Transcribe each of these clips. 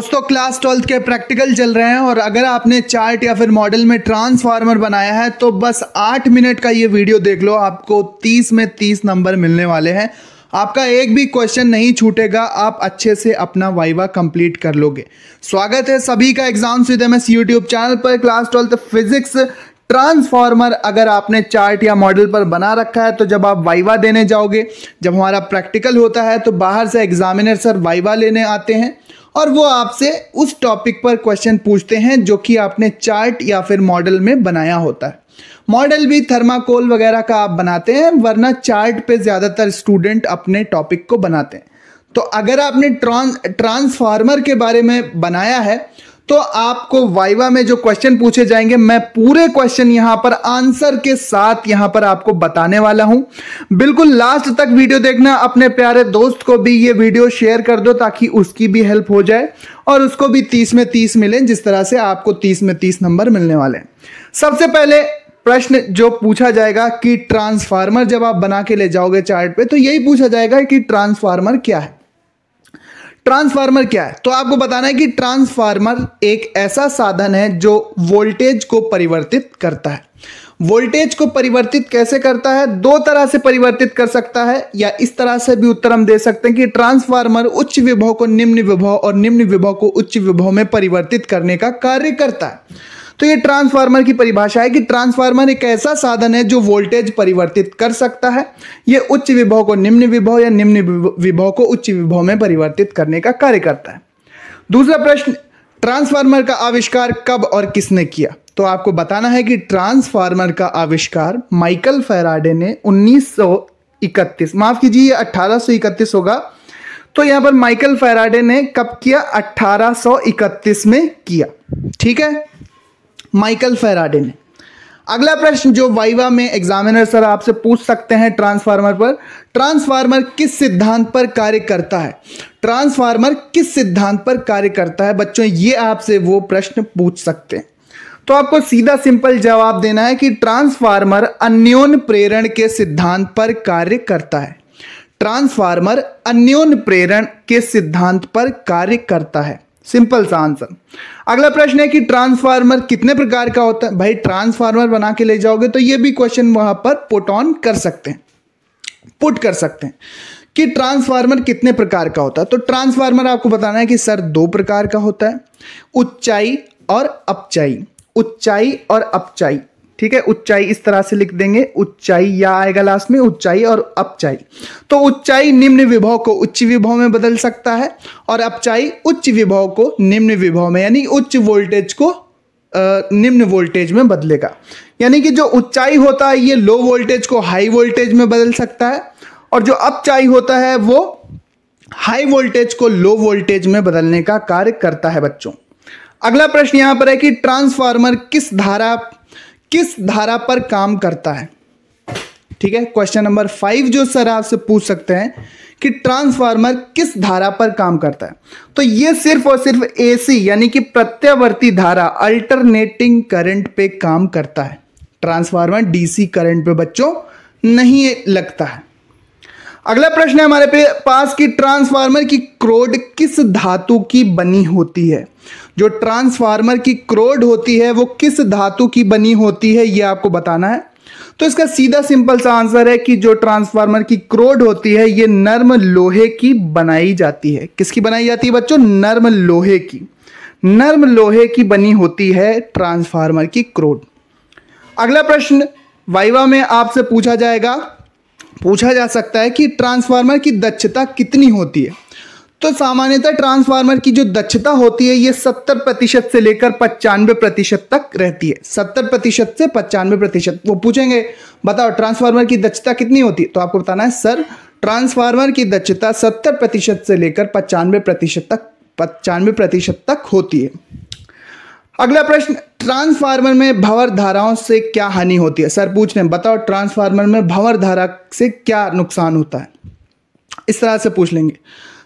दोस्तों class twelfth के practical चल रहे हैं और अगर आपने चार्ट या फिर मॉडल में ट्रांसफार्मर बनाया है तो बस आठ मिनट का ये वीडियो देख लो आपको तीस में तीस नंबर मिलने वाले हैं आपका एक भी क्वेश्चन नहीं छूटेगा आप अच्छे से अपना वाइवा कंप्लीट कर लोगे स्वागत है सभी का exam with M YouTube channel पर क्लास ट्वेल्थ फिजिक्स ट्रांसफार्मर अगर आपने चार्ट या मॉडल पर बना रखा है तो जब आप वाइवा देने जाओगे जब हमारा प्रैक्टिकल होता है तो बाहर से एग्जामिनर सर वाइवा लेने आते हैं और वो आपसे उस टॉपिक पर क्वेश्चन पूछते हैं जो कि आपने चार्ट या फिर मॉडल में बनाया होता है मॉडल भी थर्माकोल वगैरह का आप बनाते हैं वरना चार्ट पे ज़्यादातर स्टूडेंट अपने टॉपिक को बनाते हैं तो अगर आपने ट्रांस ट्रांसफार्मर के बारे में बनाया है तो आपको वाइवा में जो क्वेश्चन पूछे जाएंगे मैं पूरे क्वेश्चन यहां पर आंसर के साथ यहां पर आपको बताने वाला हूं बिल्कुल लास्ट तक वीडियो देखना अपने प्यारे दोस्त को भी ये वीडियो शेयर कर दो ताकि उसकी भी हेल्प हो जाए और उसको भी तीस में तीस मिले जिस तरह से आपको तीस में तीस नंबर मिलने वाले हैं सबसे पहले प्रश्न जो पूछा जाएगा कि ट्रांसफार्मर जब आप बना के ले जाओगे चार्ट पे तो यही पूछा जाएगा कि ट्रांसफार्मर क्या है ट्रांसफार्मर क्या है तो आपको बताना है कि ट्रांसफार्मर एक ऐसा साधन है जो वोल्टेज को परिवर्तित करता है वोल्टेज को परिवर्तित कैसे करता है दो तरह से परिवर्तित कर सकता है या इस तरह से भी उत्तर हम दे सकते हैं कि ट्रांसफार्मर उच्च विभव को निम्न विभव और निम्न विभव को उच्च विभव में परिवर्तित करने का कार्य करता है तो ये ट्रांसफार्मर की परिभाषा है कि ट्रांसफार्मर एक ऐसा साधन है जो वोल्टेज परिवर्तित कर सकता है ये उच्च विभव को निम्न विभव या निम्न विभव को उच्च विभव में परिवर्तित करने का कार्य करता है दूसरा प्रश्न ट्रांसफार्मर का आविष्कार कब और किसने किया तो आपको बताना है कि ट्रांसफार्मर का आविष्कार माइकल फेराडे ने 1931 माफ कीजिए ये 1831 होगा तो यहां पर माइकल फेराडे ने कब किया 1831 में किया ठीक है माइकल फेराडे ने अगला प्रश्न जो वाइवा में एग्जामिनर सर आपसे पूछ सकते हैं ट्रांसफार्मर पर ट्रांसफार्मर किस सिद्धांत पर कार्य करता है ट्रांसफार्मर किस सिद्धांत पर कार्य करता है बच्चों ये आपसे वो प्रश्न पूछ सकते हैं तो आपको सीधा सिंपल जवाब देना है कि ट्रांसफार्मर अन्योन प्रेरण के सिद्धांत पर कार्य करता है ट्रांसफार्मर अन्योन प्रेरण के सिद्धांत पर कार्य करता है सिंपल सा आंसर अगला प्रश्न है कि ट्रांसफार्मर कितने प्रकार का होता है भाई ट्रांसफार्मर बना के ले जाओगे तो ये भी क्वेश्चन वहां पर पुट ऑन कर सकते हैं पुट कर सकते हैं कि ट्रांसफार्मर कितने प्रकार का होता है तो ट्रांसफार्मर आपको बताना है कि सर दो प्रकार का होता है उच्चाई और अपचाई उच्चाई और अपचाई ठीक है उच्चाई इस तरह से लिख देंगे उच्चाई या आएगा लास्ट में उच्चाई और अपचाई तो उच्चाई निम्न विभव को उच्च विभव में बदल सकता है और अपचाई उच्च विभव को निम्न विभव में यानी उच्च वोल्टेज को निम्न वोल्टेज में बदलेगा यानी कि जो उच्चाई होता है ये लो वोल्टेज को हाई वोल्टेज में बदल सकता है और जो अपचाई होता है वो हाई वोल्टेज को लो वोल्टेज में बदलने का कार्य करता है बच्चों अगला प्रश्न यहां पर है कि ट्रांसफार्मर किस धारा किस धारा पर काम करता है ठीक है क्वेश्चन नंबर फाइव जो सर आपसे पूछ सकते हैं कि ट्रांसफार्मर किस धारा पर काम करता है तो ये सिर्फ और सिर्फ एसी यानी कि प्रत्यावर्ती धारा अल्टरनेटिंग करंट पे काम करता है ट्रांसफार्मर डीसी करंट पे बच्चों नहीं लगता है अगला प्रश्न है हमारे पास की ट्रांसफार्मर की क्रोड किस धातु की बनी होती है जो ट्रांसफार्मर की क्रोड होती है वो किस धातु की बनी होती है ये आपको बताना है तो इसका सीधा सिंपल सा आंसर है कि जो ट्रांसफार्मर की क्रोड होती है ये नर्म लोहे की बनाई जाती है किसकी बनाई जाती है बच्चों नर्म लोहे की नर्म लोहे की बनी होती है ट्रांसफार्मर की क्रोड अगला प्रश्न वाइवा में आपसे पूछा जाएगा पूछा जा सकता है कि ट्रांसफार्मर की दक्षता कितनी होती है तो सामान्यतः ट्रांसफार्मर की जो दक्षता होती है ये 70 प्रतिशत से लेकर पचानवे प्रतिशत तक रहती है 70 प्रतिशत से पचानवे प्रतिशत वो पूछेंगे बताओ ट्रांसफार्मर की दक्षता कितनी होती है तो आपको बताना है सर ट्रांसफार्मर की दक्षता 70 प्रतिशत से लेकर पचानवे प्रतिशत तक पचानवे प्रतिशत तक होती है अगला प्रश्न ट्रांसफार्मर में भंवर धाराओं से क्या हानि होती है सर पूछ रहे हैं बताओ ट्रांसफार्मर में भंवर धारा से क्या नुकसान होता है इस तरह से पूछ लेंगे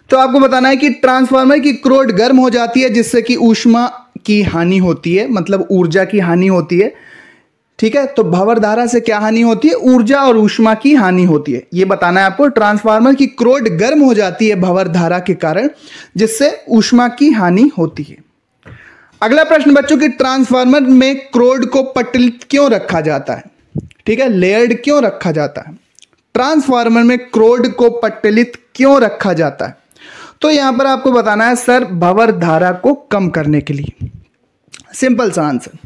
तो आपको बताना है कि ट्रांसफार्मर की क्रोड गर्म हो जाती है जिससे कि ऊष्मा की हानि होती है मतलब ऊर्जा की हानि होती है ठीक है तो भंवर धारा से क्या हानि होती है ऊर्जा और ऊष्मा की हानि होती है ये बताना है आपको ट्रांसफार्मर की क्रोड गर्म हो जाती है भंवर धारा के कारण जिससे ऊष्मा की हानि होती है अगला प्रश्न बच्चों की ट्रांसफार्मर में क्रोड को पटलित क्यों रखा जाता है ठीक है लेयर्ड क्यों रखा जाता है ट्रांसफार्मर में क्रोड को पटलित क्यों रखा जाता है तो यहां पर आपको बताना है सर भवर धारा को कम करने के लिए सिंपल सा आंसर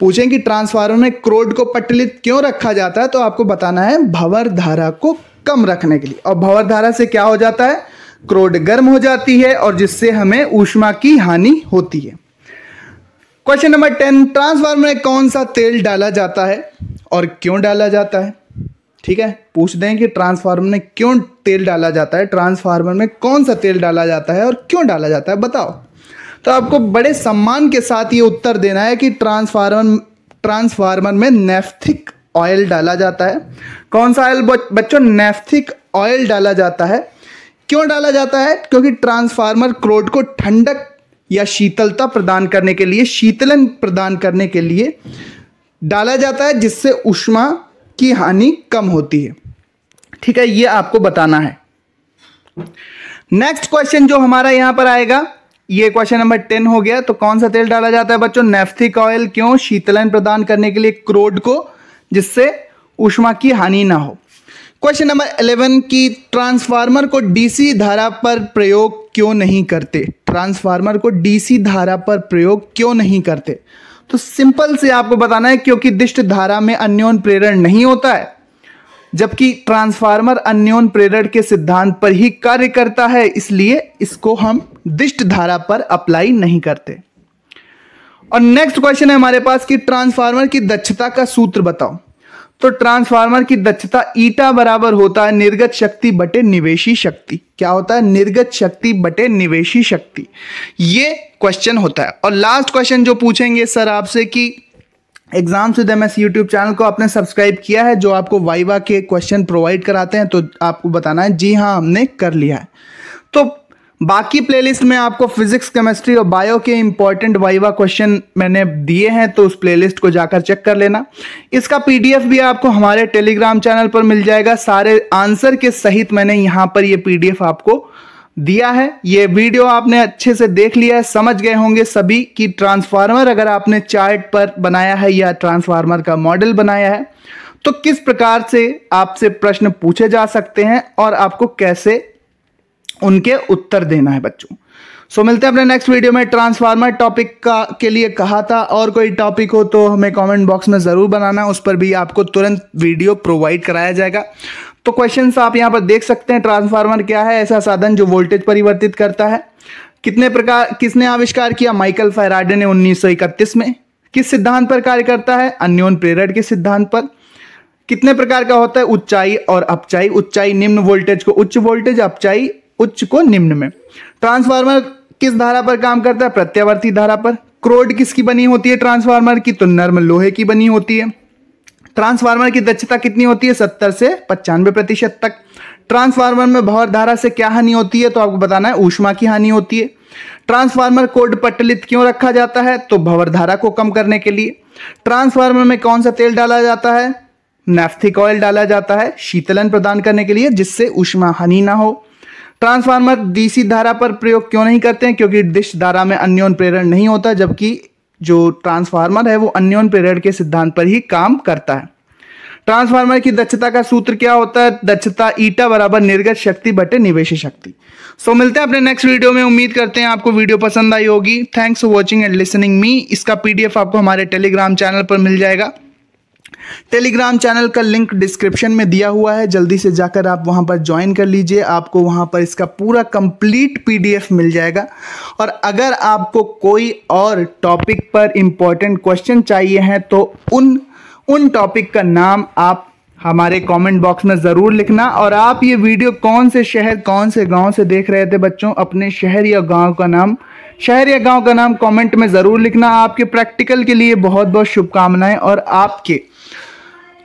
पूछें कि ट्रांसफार्मर में क्रोड को पटलित क्यों रखा जाता है तो आपको बताना है भवर धारा को कम रखने के लिए और भवर धारा से क्या हो जाता है क्रोड गर्म हो जाती है और जिससे हमें ऊष्मा की हानि होती है क्वेश्चन नंबर टेन ट्रांसफार्मर में कौन सा तेल डाला जाता है और क्यों डाला जाता है ठीक है पूछ दें कि ट्रांसफार्मर में क्यों तेल डाला जाता है ट्रांसफार्मर में कौन सा तेल डाला जाता है और क्यों डाला जाता है बताओ तो आपको बड़े सम्मान के साथ ये उत्तर देना है कि ट्रांसफार्मर ट्रांसफार्मर में नेफ्थिक ऑयल डाला जाता है कौन सा ऑयल बच्चों नेफ्थिक ऑयल डाला जाता है क्यों डाला जाता है क्योंकि ट्रांसफार्मर क्रोड को ठंडक या शीतलता प्रदान करने के लिए शीतलन प्रदान करने के लिए डाला जाता है जिससे उष्मा की हानि कम होती है ठीक है ये आपको बताना है नेक्स्ट क्वेश्चन जो हमारा यहां पर आएगा ये क्वेश्चन नंबर टेन हो गया तो कौन सा तेल डाला जाता है बच्चों नेफ्थिक ऑयल क्यों शीतलन प्रदान करने के लिए क्रोड को जिससे उष्मा की हानि ना हो क्वेश्चन नंबर 11 की ट्रांसफार्मर को डीसी धारा पर प्रयोग क्यों नहीं करते ट्रांसफार्मर को डीसी धारा पर प्रयोग क्यों नहीं करते तो सिंपल से आपको बताना है क्योंकि दिष्ट धारा में अन्योन प्रेरण नहीं होता है जबकि ट्रांसफार्मर अन्योन प्रेरण के सिद्धांत पर ही कार्य करता है इसलिए इसको हम दिष्ट धारा पर अप्लाई नहीं करते और नेक्स्ट क्वेश्चन है हमारे पास कि ट्रांसफार्मर की दक्षता का सूत्र बताओ तो ट्रांसफार्मर की दक्षता ईटा बराबर होता है निर्गत शक्ति बटे निवेशी शक्ति क्या होता है निर्गत शक्ति बटे निवेशी शक्ति ये क्वेश्चन होता है और लास्ट क्वेश्चन जो पूछेंगे सर आपसे कि एग्जाम से एम एस यूट्यूब चैनल को आपने सब्सक्राइब किया है जो आपको वाइवा के क्वेश्चन प्रोवाइड कराते हैं तो आपको बताना है जी हाँ हमने कर लिया है तो बाकी प्लेलिस्ट में आपको फिजिक्स केमिस्ट्री और बायो के इंपॉर्टेंट वाइवा क्वेश्चन मैंने दिए हैं तो उस प्लेलिस्ट को जाकर चेक कर लेना इसका पीडीएफ भी आपको हमारे टेलीग्राम चैनल पर मिल जाएगा सारे आंसर के सहित मैंने यहाँ पर ये पीडीएफ आपको दिया है ये वीडियो आपने अच्छे से देख लिया है समझ गए होंगे सभी कि ट्रांसफार्मर अगर आपने चार्ट पर बनाया है या ट्रांसफार्मर का मॉडल बनाया है तो किस प्रकार से आपसे प्रश्न पूछे जा सकते हैं और आपको कैसे उनके उत्तर देना है बच्चों सो so, मिलते हैं अपने नेक्स्ट वीडियो में ट्रांसफार्मर टॉपिक का के लिए कहा था और कोई टॉपिक हो तो हमें कमेंट बॉक्स में ज़रूर बनाना उस पर भी आपको तुरंत वीडियो प्रोवाइड कराया जाएगा तो क्वेश्चंस आप यहाँ पर देख सकते हैं ट्रांसफार्मर क्या है ऐसा साधन जो वोल्टेज परिवर्तित करता है कितने प्रकार किसने आविष्कार किया माइकल फैराडे ने उन्नीस में किस सिद्धांत पर कार्य करता है अन्योन प्रेरण के सिद्धांत पर कितने प्रकार का होता है उच्चाई और अपचाई उच्चाई निम्न वोल्टेज को उच्च वोल्टेज अपचाई उच्च को निम्न में ट्रांसफार्मर किस धारा पर काम करता है प्रत्यावर्ती धारा पर क्रोड किसकी बनी होती है ट्रांसफार्मर की तो नर्म लोहे की बनी होती है ट्रांसफार्मर की दक्षता कितनी होती है सत्तर से पचानवे प्रतिशत तक ट्रांसफार्मर में भौर धारा से क्या हानि होती है तो आपको बताना है ऊष्मा की हानि होती है ट्रांसफार्मर कोड पटलित क्यों रखा जाता है तो भवर धारा को कम करने के लिए ट्रांसफार्मर में कौन सा तेल डाला जाता है नेफ्थिक ऑयल डाला जाता है शीतलन प्रदान करने के लिए जिससे ऊष्मा हानि ना हो ट्रांसफार्मर डीसी धारा पर प्रयोग क्यों नहीं करते हैं क्योंकि दिश धारा में अन्योन प्रेरण नहीं होता जबकि जो ट्रांसफार्मर है वो अन्योन प्रेरण के सिद्धांत पर ही काम करता है ट्रांसफार्मर की दक्षता का सूत्र क्या होता है दक्षता ईटा बराबर निर्गत शक्ति बटे निवेश शक्ति सो so, मिलते हैं अपने नेक्स्ट वीडियो में उम्मीद करते हैं आपको वीडियो पसंद आई होगी thanks for watching and listening me इसका पीडीएफ आपको हमारे टेलीग्राम चैनल पर मिल जाएगा टेलीग्राम चैनल का लिंक डिस्क्रिप्शन में दिया हुआ है जल्दी से जाकर आप वहां पर ज्वाइन कर लीजिए आपको वहां पर इसका पूरा कंप्लीट पीडीएफ मिल जाएगा और अगर आपको कोई और टॉपिक पर इम्पॉर्टेंट क्वेश्चन चाहिए हैं तो उन उन टॉपिक का नाम आप हमारे कमेंट बॉक्स में ज़रूर लिखना और आप ये वीडियो कौन से शहर कौन से गांव से देख रहे थे बच्चों अपने शहर या गांव का नाम शहर या गांव का नाम कमेंट में ज़रूर लिखना आपके प्रैक्टिकल के लिए बहुत बहुत शुभकामनाएं और आपके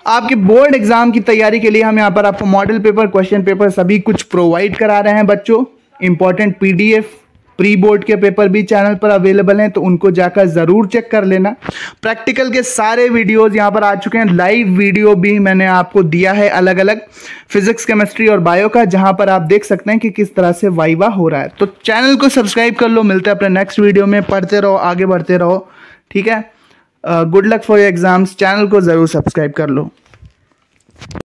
आपके बोर्ड एग्जाम की तैयारी के लिए हम यहाँ पर आपको मॉडल पेपर क्वेश्चन पेपर सभी कुछ प्रोवाइड करा रहे हैं बच्चों इंपॉर्टेंट पीडीएफ प्री बोर्ड के पेपर भी चैनल पर अवेलेबल हैं तो उनको जाकर ज़रूर चेक कर लेना प्रैक्टिकल के सारे वीडियोस यहाँ पर आ चुके हैं लाइव वीडियो भी मैंने आपको दिया है अलग अलग फिजिक्स केमिस्ट्री और बायो का जहाँ पर आप देख सकते हैं कि किस तरह से वाइवा हो रहा है तो चैनल को सब्सक्राइब कर लो मिलते हैं अपने नेक्स्ट वीडियो में पढ़ते रहो आगे बढ़ते रहो ठीक है good luck for your exams channel को ज़रूर सब्सक्राइब कर लो